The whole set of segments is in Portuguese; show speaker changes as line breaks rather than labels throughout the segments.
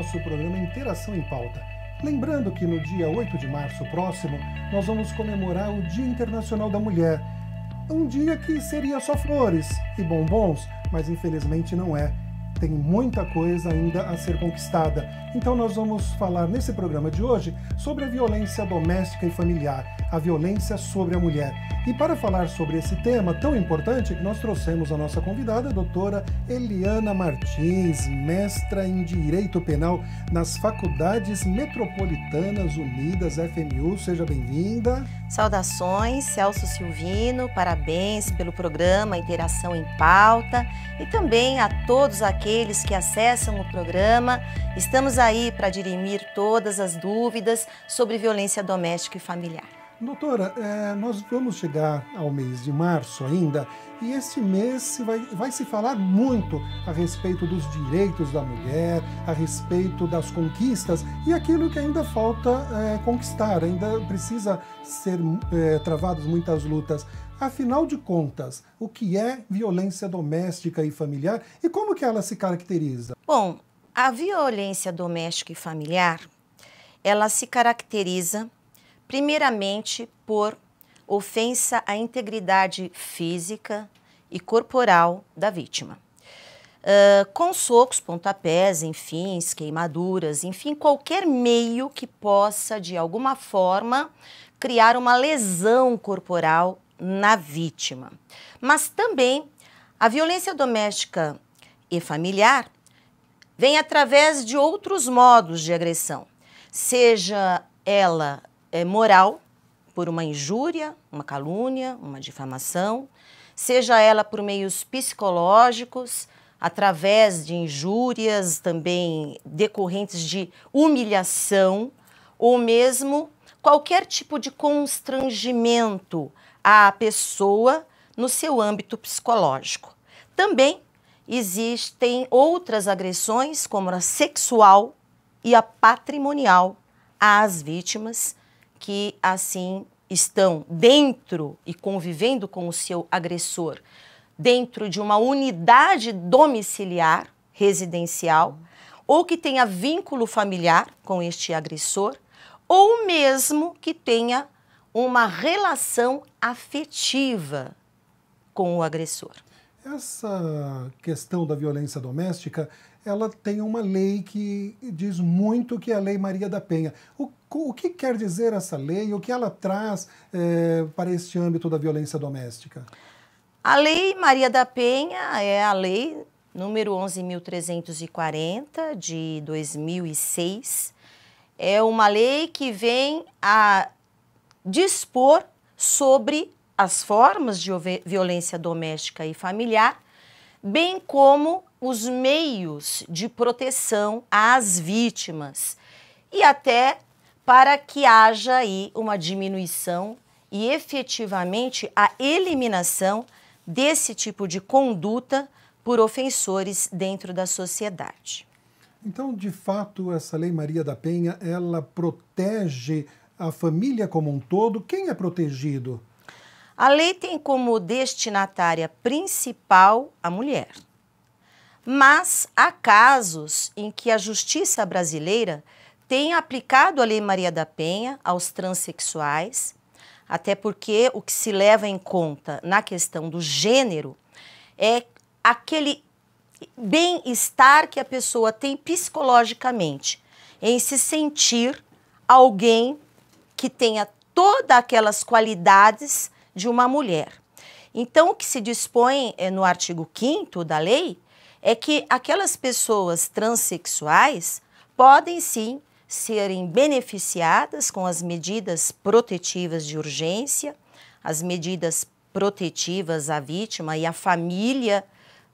nosso programa Interação em Pauta. Lembrando que no dia 8 de março próximo, nós vamos comemorar o Dia Internacional da Mulher. Um dia que seria só flores e bombons, mas infelizmente não é tem muita coisa ainda a ser conquistada. Então, nós vamos falar nesse programa de hoje sobre a violência doméstica e familiar, a violência sobre a mulher. E para falar sobre esse tema tão importante, nós trouxemos a nossa convidada, a doutora Eliana Martins, mestra em Direito Penal nas Faculdades Metropolitanas Unidas, FMU. Seja bem-vinda.
Saudações, Celso Silvino, parabéns pelo programa Interação em Pauta e também a todos aqueles aqueles que acessam o programa. Estamos aí para dirimir todas as dúvidas sobre violência doméstica e familiar.
Doutora, é, nós vamos chegar ao mês de março ainda e este mês vai, vai se falar muito a respeito dos direitos da mulher, a respeito das conquistas e aquilo que ainda falta é, conquistar, ainda precisa ser é, travadas muitas lutas. Afinal de contas, o que é violência doméstica e familiar e como que ela se caracteriza?
Bom, a violência doméstica e familiar, ela se caracteriza primeiramente por ofensa à integridade física e corporal da vítima. Uh, com socos, pontapés, enfim, queimaduras, enfim, qualquer meio que possa, de alguma forma, criar uma lesão corporal na vítima. Mas também a violência doméstica e familiar vem através de outros modos de agressão, seja ela é, moral, por uma injúria, uma calúnia, uma difamação, seja ela por meios psicológicos, através de injúrias também decorrentes de humilhação, ou mesmo qualquer tipo de constrangimento à pessoa no seu âmbito psicológico. Também existem outras agressões, como a sexual e a patrimonial, às vítimas que assim estão dentro e convivendo com o seu agressor dentro de uma unidade domiciliar residencial ou que tenha vínculo familiar com este agressor ou mesmo que tenha uma relação afetiva com o agressor.
Essa questão da violência doméstica, ela tem uma lei que diz muito que é a Lei Maria da Penha. O, o que quer dizer essa lei? O que ela traz é, para este âmbito da violência doméstica?
A Lei Maria da Penha é a lei número 11.340 de 2006. É uma lei que vem a dispor sobre as formas de violência doméstica e familiar, bem como os meios de proteção às vítimas e até para que haja aí uma diminuição e efetivamente a eliminação desse tipo de conduta por ofensores dentro da sociedade.
Então, de fato, essa Lei Maria da Penha, ela protege a família como um todo, quem é protegido?
A lei tem como destinatária principal a mulher. Mas há casos em que a justiça brasileira tem aplicado a Lei Maria da Penha aos transexuais, até porque o que se leva em conta na questão do gênero é aquele bem-estar que a pessoa tem psicologicamente em se sentir alguém que tenha todas aquelas qualidades de uma mulher. Então, o que se dispõe eh, no artigo 5 da lei é que aquelas pessoas transexuais podem sim serem beneficiadas com as medidas protetivas de urgência, as medidas protetivas à vítima e à família,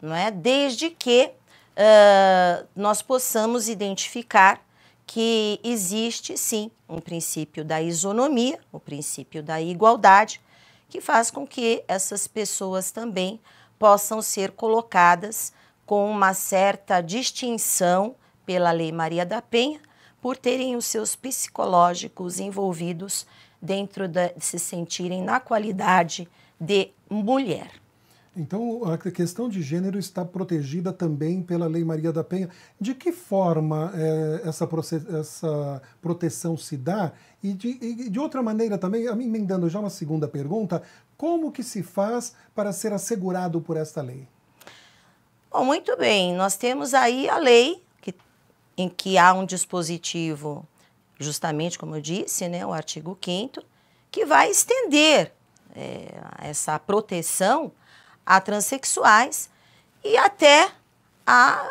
não é? desde que uh, nós possamos identificar que existe, sim, um princípio da isonomia, o um princípio da igualdade, que faz com que essas pessoas também possam ser colocadas com uma certa distinção pela Lei Maria da Penha, por terem os seus psicológicos envolvidos dentro de se sentirem na qualidade de mulher.
Então, a questão de gênero está protegida também pela Lei Maria da Penha. De que forma é, essa, essa proteção se dá? E de, e de outra maneira também, a mim emendando já uma segunda pergunta, como que se faz para ser assegurado por esta lei?
Bom, muito bem, nós temos aí a lei que, em que há um dispositivo, justamente como eu disse, né, o artigo 5 que vai estender é, essa proteção a transexuais e até a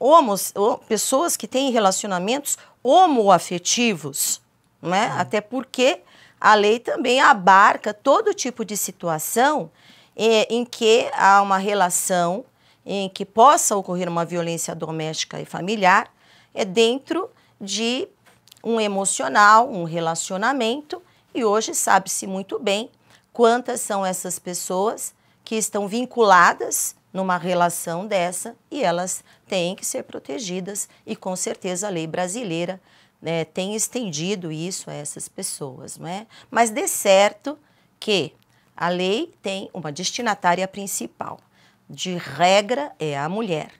homos, pessoas que têm relacionamentos homoafetivos, né? Uhum. Até porque a lei também abarca todo tipo de situação eh, em que há uma relação em que possa ocorrer uma violência doméstica e familiar é dentro de um emocional, um relacionamento, e hoje sabe-se muito bem quantas são essas pessoas que estão vinculadas numa relação dessa e elas têm que ser protegidas e com certeza a lei brasileira né, tem estendido isso a essas pessoas, não é? Mas de certo que a lei tem uma destinatária principal. De regra é a mulher.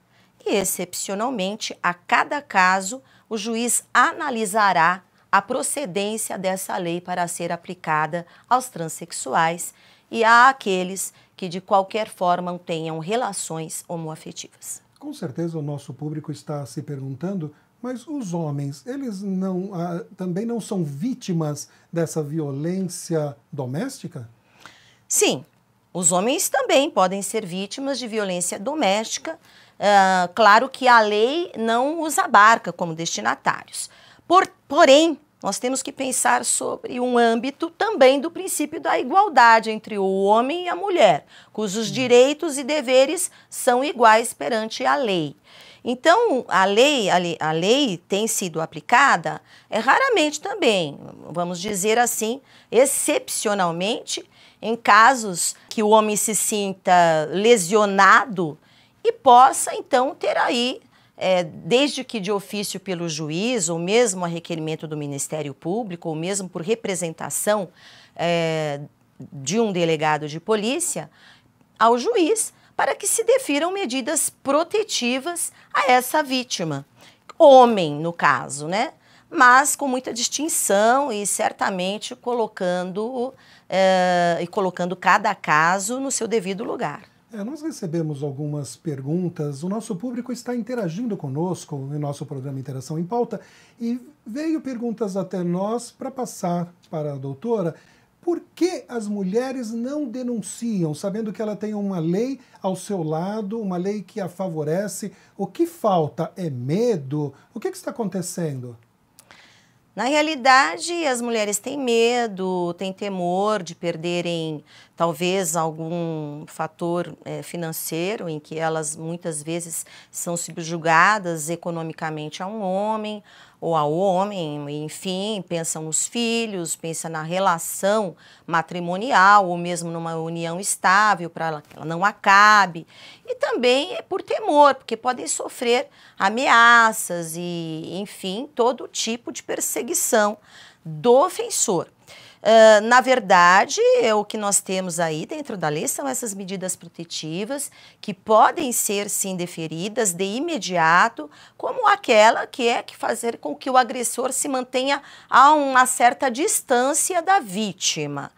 E excepcionalmente, a cada caso, o juiz analisará a procedência dessa lei para ser aplicada aos transexuais e a aqueles que de qualquer forma tenham relações
homoafetivas. Com certeza o nosso público está se perguntando, mas os homens, eles não, ah, também não são vítimas dessa violência doméstica?
Sim, os homens também podem ser vítimas de violência doméstica. Ah, claro que a lei não os abarca como destinatários. Por, porém, nós temos que pensar sobre um âmbito também do princípio da igualdade entre o homem e a mulher, cujos uhum. direitos e deveres são iguais perante a lei. Então, a lei, a lei, a lei, tem sido aplicada é, raramente também, vamos dizer assim, excepcionalmente, em casos que o homem se sinta lesionado e possa, então, ter aí é, desde que de ofício pelo juiz, ou mesmo a requerimento do Ministério Público, ou mesmo por representação é, de um delegado de polícia, ao juiz, para que se defiram medidas protetivas a essa vítima. Homem, no caso, né? Mas com muita distinção e certamente colocando, é, e colocando cada caso no seu devido lugar.
É, nós recebemos algumas perguntas, o nosso público está interagindo conosco no nosso programa Interação em Pauta e veio perguntas até nós para passar para a doutora. Por que as mulheres não denunciam, sabendo que ela tem uma lei ao seu lado, uma lei que a favorece? O que falta? É medo? O que, que está acontecendo?
Na realidade, as mulheres têm medo, têm temor de perderem talvez algum fator é, financeiro em que elas muitas vezes são subjugadas economicamente a um homem ou ao homem, enfim, pensam nos filhos, pensa na relação matrimonial ou mesmo numa união estável para que ela não acabe. E também é por temor, porque podem sofrer ameaças e, enfim, todo tipo de perseguição do ofensor. Ah, na verdade, é o que nós temos aí dentro da lei são essas medidas protetivas que podem ser, sim, deferidas de imediato, como aquela que é que fazer com que o agressor se mantenha a uma certa distância da vítima.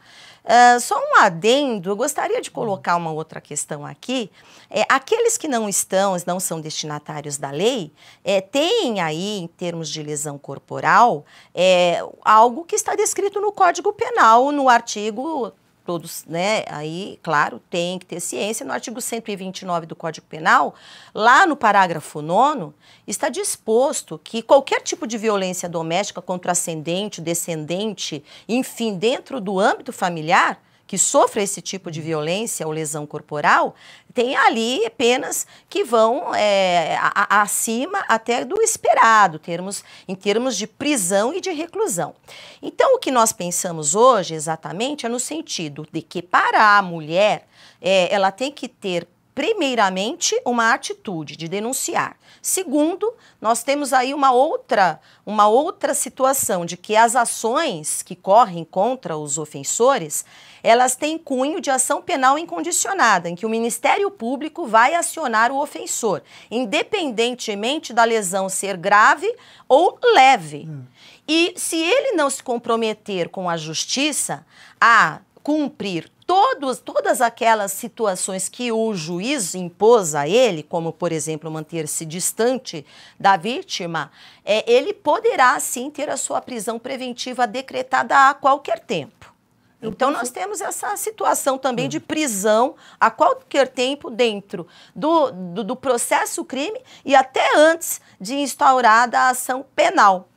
Ah, só um adendo, eu gostaria de colocar uma outra questão aqui. É, aqueles que não estão, não são destinatários da lei, é, têm aí, em termos de lesão corporal, é, algo que está descrito no Código Penal, no artigo todos, né? Aí, claro, tem que ter ciência. No artigo 129 do Código Penal, lá no parágrafo 9, está disposto que qualquer tipo de violência doméstica contra ascendente, descendente, enfim, dentro do âmbito familiar, que sofra esse tipo de violência ou lesão corporal, tem ali penas que vão é, a, a, acima até do esperado, termos, em termos de prisão e de reclusão. Então, o que nós pensamos hoje exatamente é no sentido de que para a mulher, é, ela tem que ter primeiramente, uma atitude de denunciar. Segundo, nós temos aí uma outra, uma outra situação de que as ações que correm contra os ofensores, elas têm cunho de ação penal incondicionada, em que o Ministério Público vai acionar o ofensor, independentemente da lesão ser grave ou leve. Hum. E se ele não se comprometer com a justiça a cumprir todos, todas aquelas situações que o juiz impôs a ele, como, por exemplo, manter-se distante da vítima, é, ele poderá, sim, ter a sua prisão preventiva decretada a qualquer tempo. Então, nós temos essa situação também hum. de prisão a qualquer tempo dentro do, do, do processo crime e até antes de instaurada a ação penal.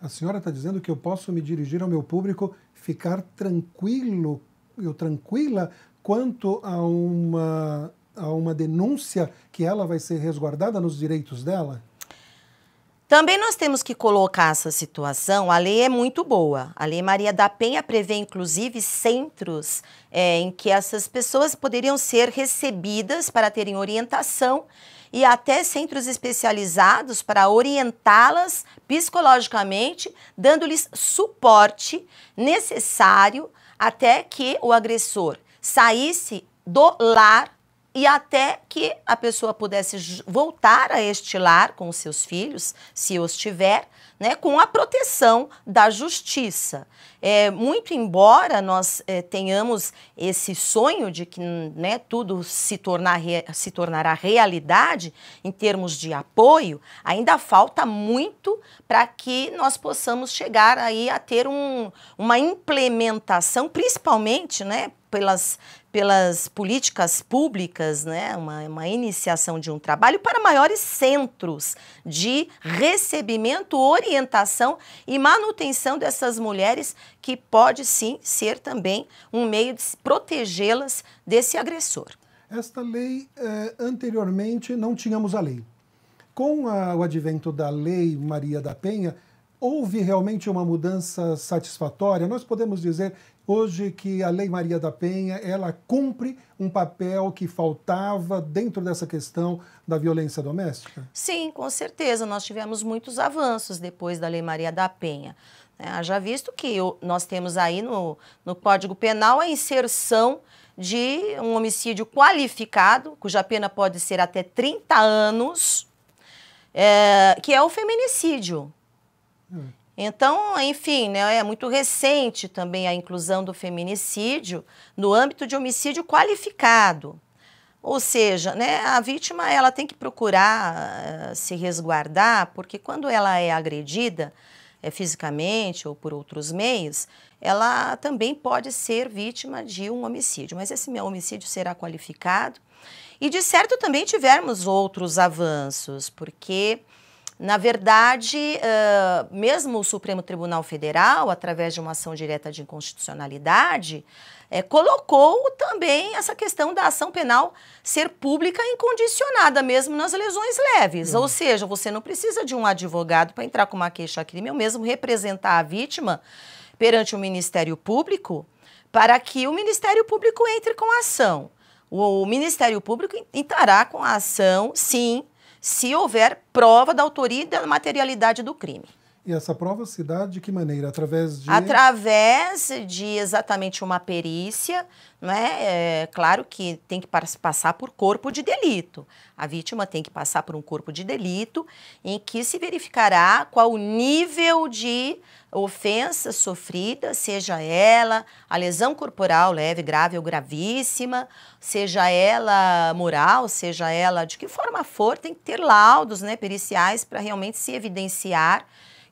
A senhora está dizendo que eu posso me dirigir ao meu público, ficar tranquilo eu tranquila quanto a uma, a uma denúncia que ela vai ser resguardada nos direitos dela?
Também nós temos que colocar essa situação, a lei é muito boa. A Lei Maria da Penha prevê, inclusive, centros é, em que essas pessoas poderiam ser recebidas para terem orientação e até centros especializados para orientá-las psicologicamente, dando-lhes suporte necessário até que o agressor saísse do lar e até que a pessoa pudesse voltar a este lar com os seus filhos, se os tiver, né, com a proteção da justiça. É, muito embora nós é, tenhamos esse sonho de que né, tudo se, tornar, se tornará realidade em termos de apoio, ainda falta muito para que nós possamos chegar aí a ter um, uma implementação, principalmente né, pelas pelas políticas públicas, né, uma, uma, iniciação de um trabalho para maiores centros de recebimento, orientação e manutenção dessas mulheres, que pode sim ser também um meio de protegê-las desse agressor.
Esta lei, eh, anteriormente, não tínhamos a lei. Com a, o advento da Lei Maria da Penha, houve realmente uma mudança satisfatória? Nós podemos dizer hoje que a Lei Maria da Penha ela cumpre um papel que faltava dentro dessa questão da violência doméstica?
Sim, com certeza. Nós tivemos muitos avanços depois da Lei Maria da Penha. É, né? já visto que nós temos aí no, no Código Penal a inserção de um homicídio qualificado, cuja pena pode ser até 30 anos, é, que é o feminicídio. Hum. Então, enfim, né, é muito recente também a inclusão do feminicídio no âmbito de homicídio qualificado. Ou seja, né, a vítima ela tem que procurar uh, se resguardar, porque quando ela é agredida é, fisicamente ou por outros meios, ela também pode ser vítima de um homicídio. Mas esse homicídio será qualificado. E de certo também tivemos outros avanços, porque na verdade, uh, mesmo o Supremo Tribunal Federal, através de uma ação direta de inconstitucionalidade, é, colocou também essa questão da ação penal ser pública incondicionada, mesmo nas lesões leves. Uhum. Ou seja, você não precisa de um advogado para entrar com uma queixa-crime ou mesmo representar a vítima perante o Ministério Público para que o Ministério Público entre com a ação. O Ministério Público entrará com a ação, sim, se houver prova da autoria e da materialidade do crime.
E essa prova se dá de que maneira? Através de.
Através de exatamente uma perícia, né? É claro que tem que passar por corpo de delito. A vítima tem que passar por um corpo de delito em que se verificará qual o nível de ofensa sofrida, seja ela a lesão corporal leve, grave ou gravíssima, seja ela moral, seja ela de que forma for, tem que ter laudos né, periciais para realmente se evidenciar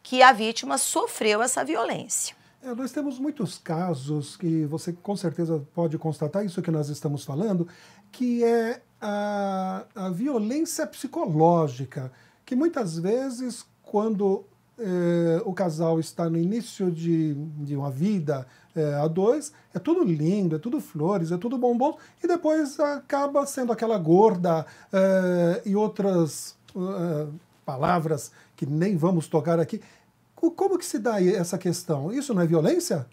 que a vítima sofreu essa violência.
É, nós temos muitos casos que você com certeza pode constatar, isso que nós estamos falando, que é a, a violência psicológica, que muitas vezes, quando eh, o casal está no início de, de uma vida eh, a dois, é tudo lindo, é tudo flores, é tudo bombom, e depois acaba sendo aquela gorda eh, e outras palavras que nem vamos tocar aqui. Como que se dá essa questão? Isso não é violência?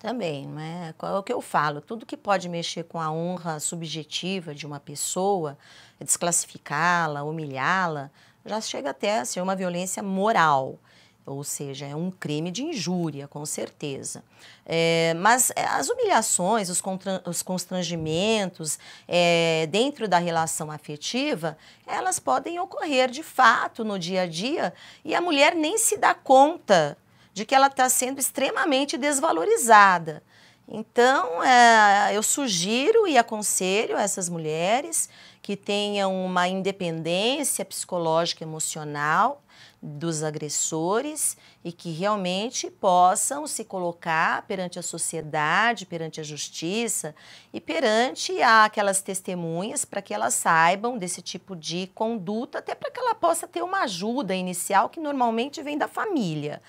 Também, né? É o que eu falo. Tudo que pode mexer com a honra subjetiva de uma pessoa, desclassificá-la, humilhá-la, já chega até a ser uma violência moral ou seja, é um crime de injúria, com certeza. É, mas é, as humilhações, os, os constrangimentos é, dentro da relação afetiva, elas podem ocorrer de fato no dia a dia e a mulher nem se dá conta de que ela está sendo extremamente desvalorizada. Então, é, eu sugiro e aconselho essas mulheres que tenham uma independência psicológica e emocional dos agressores e que realmente possam se colocar perante a sociedade, perante a justiça e perante aquelas testemunhas para que elas saibam desse tipo de conduta, até para que ela possa ter uma ajuda inicial que normalmente vem da família.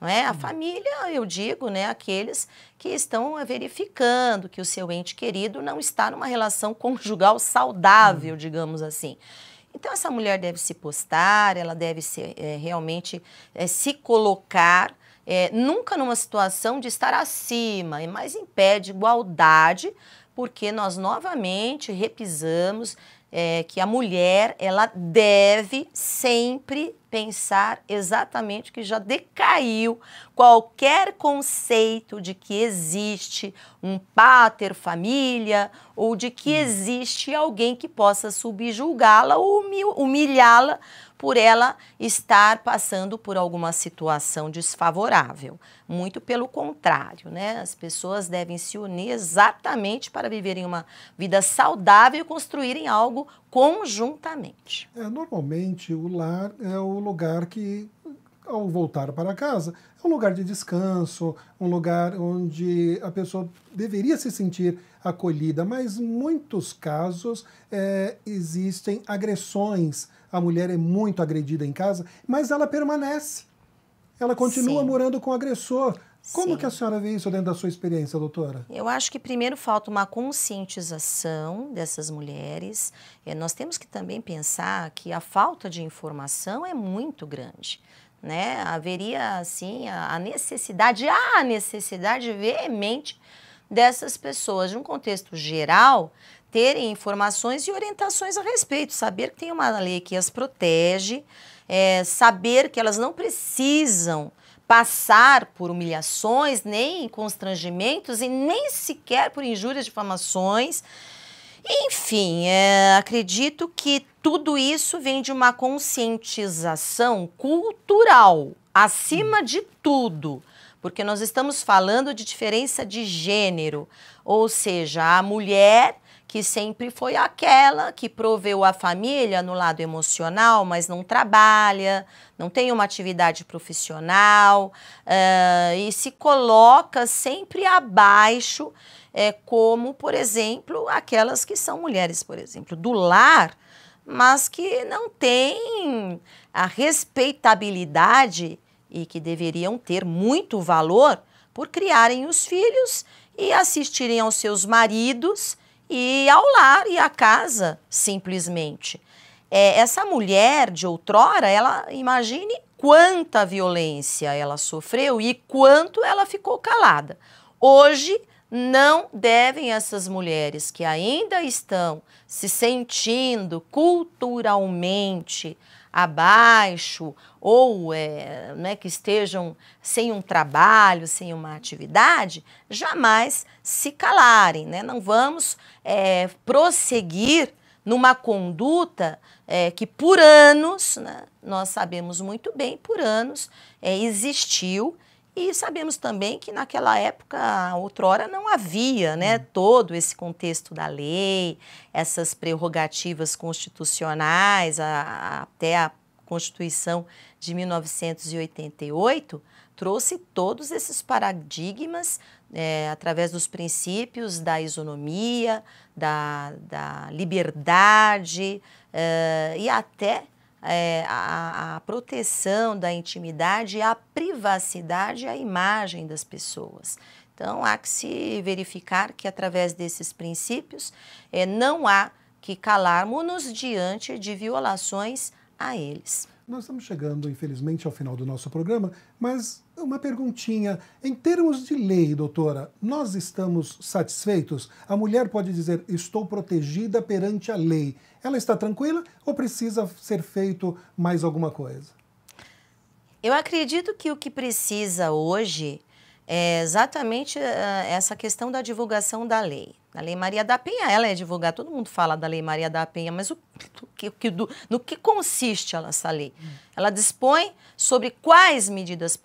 Não é? A família, eu digo, né, aqueles que estão verificando que o seu ente querido não está numa relação conjugal saudável, uhum. digamos assim. Então, essa mulher deve se postar, ela deve se, é, realmente é, se colocar é, nunca numa situação de estar acima, e mais em pé de igualdade, porque nós novamente repisamos é, que a mulher ela deve sempre pensar exatamente que já decaiu qualquer conceito de que existe um pater família ou de que hum. existe alguém que possa subjulgá-la ou humilhá-la por ela estar passando por alguma situação desfavorável. Muito pelo contrário, né? As pessoas devem se unir exatamente para viverem uma vida saudável e construírem algo
conjuntamente. É, normalmente o lar é o lugar que, ao voltar para casa, é um lugar de descanso, um lugar onde a pessoa deveria se sentir acolhida, mas em muitos casos é, existem agressões. A mulher é muito agredida em casa, mas ela permanece. Ela continua Sim. morando com o agressor como Sim. que a senhora vê isso dentro da sua experiência, doutora?
Eu acho que primeiro falta uma conscientização dessas mulheres. É, nós temos que também pensar que a falta de informação é muito grande. Né? Haveria, assim, a, a necessidade, a necessidade veemente dessas pessoas, de um contexto geral, terem informações e orientações a respeito, saber que tem uma lei que as protege, é, saber que elas não precisam passar por humilhações, nem constrangimentos e nem sequer por injúrias, difamações. Enfim, é, acredito que tudo isso vem de uma conscientização cultural, acima de tudo porque nós estamos falando de diferença de gênero, ou seja, a mulher que sempre foi aquela que proveu a família no lado emocional, mas não trabalha, não tem uma atividade profissional uh, e se coloca sempre abaixo, é, como, por exemplo, aquelas que são mulheres, por exemplo, do lar, mas que não têm a respeitabilidade e que deveriam ter muito valor por criarem os filhos e assistirem aos seus maridos e ao lar e à casa, simplesmente. É, essa mulher de outrora, ela imagine quanta violência ela sofreu e quanto ela ficou calada. Hoje, não devem essas mulheres que ainda estão se sentindo culturalmente abaixo ou é, né, que estejam sem um trabalho, sem uma atividade, jamais se calarem. Né? Não vamos é, prosseguir numa conduta é, que por anos, né, nós sabemos muito bem, por anos é, existiu e sabemos também que naquela época, outrora, não havia né, uhum. todo esse contexto da lei, essas prerrogativas constitucionais, a, a, até a Constituição de 1988 trouxe todos esses paradigmas é, através dos princípios da isonomia, da, da liberdade é, e até é, a, a, proteção da intimidade, a privacidade a imagem das pessoas. Então, há que se verificar que, através desses princípios, é, não há que calarmos-nos diante de violações a eles.
Nós estamos chegando, infelizmente, ao final do nosso programa, mas uma perguntinha. Em termos de lei, doutora, nós estamos satisfeitos? A mulher pode dizer, estou protegida perante a lei. Ela está tranquila ou precisa ser feito mais alguma coisa?
Eu acredito que o que precisa hoje é exatamente eh, essa questão da divulgação da lei. A Lei Maria da Penha, ela é divulgada, todo mundo fala da Lei Maria da Penha, mas o, do, que, do, no que consiste essa lei? Hum. Ela dispõe sobre quais medidas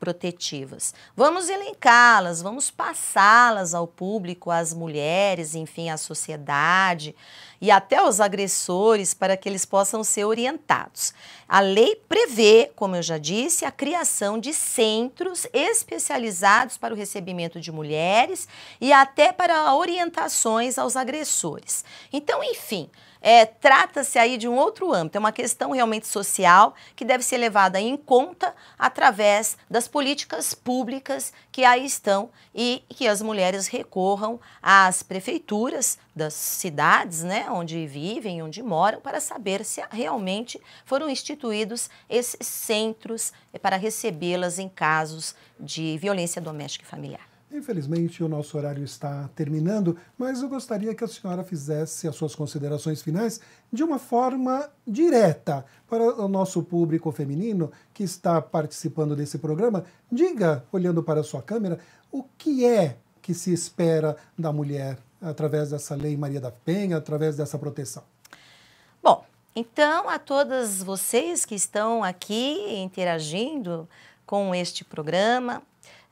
protetivas. Vamos elencá-las, vamos passá-las ao público, às mulheres, enfim, à sociedade e até os agressores para que eles possam ser orientados. A lei prevê, como eu já disse, a criação de centros especializados para o recebimento de mulheres e até para orientações aos agressores. Então, enfim, é, trata-se aí de um outro âmbito, é uma questão realmente social que deve ser levada em conta através das políticas públicas que aí estão e que as mulheres recorram às prefeituras das cidades, né, onde vivem, onde moram, para saber se realmente foram instituídos esses centros para recebê-las em casos de violência doméstica e familiar.
Infelizmente, o nosso horário está terminando, mas eu gostaria que a senhora fizesse as suas considerações finais de uma forma direta para o nosso público feminino que está participando desse programa. Diga, olhando para a sua câmera, o que é que se espera da mulher através dessa lei Maria da Penha, através dessa proteção?
Bom, então, a todas vocês que estão aqui interagindo com este programa,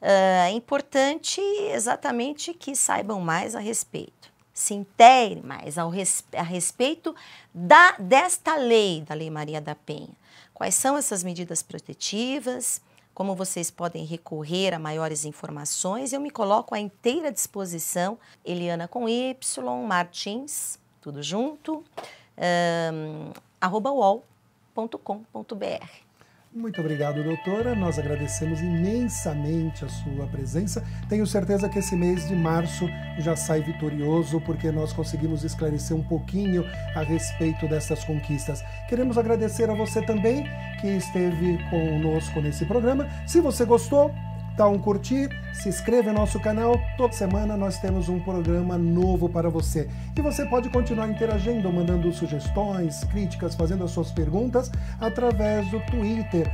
ah, é importante exatamente que saibam mais a respeito, se integrem mais ao res, a respeito da, desta lei, da Lei Maria da Penha. Quais são essas medidas protetivas? Como vocês podem recorrer a maiores informações? Eu me coloco à inteira disposição, Eliana com Y, Martins, tudo junto, um, arroba uol.com.br.
Muito obrigado, doutora. Nós agradecemos imensamente a sua presença. Tenho certeza que esse mês de março já sai vitorioso, porque nós conseguimos esclarecer um pouquinho a respeito dessas conquistas. Queremos agradecer a você também que esteve conosco nesse programa. Se você gostou, dá um curtir, se inscreva em nosso canal. Toda semana nós temos um programa novo para você. E você pode continuar interagindo, mandando sugestões, críticas, fazendo as suas perguntas através do Twitter,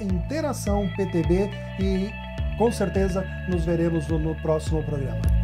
interaçãoptb e com certeza nos veremos no próximo programa.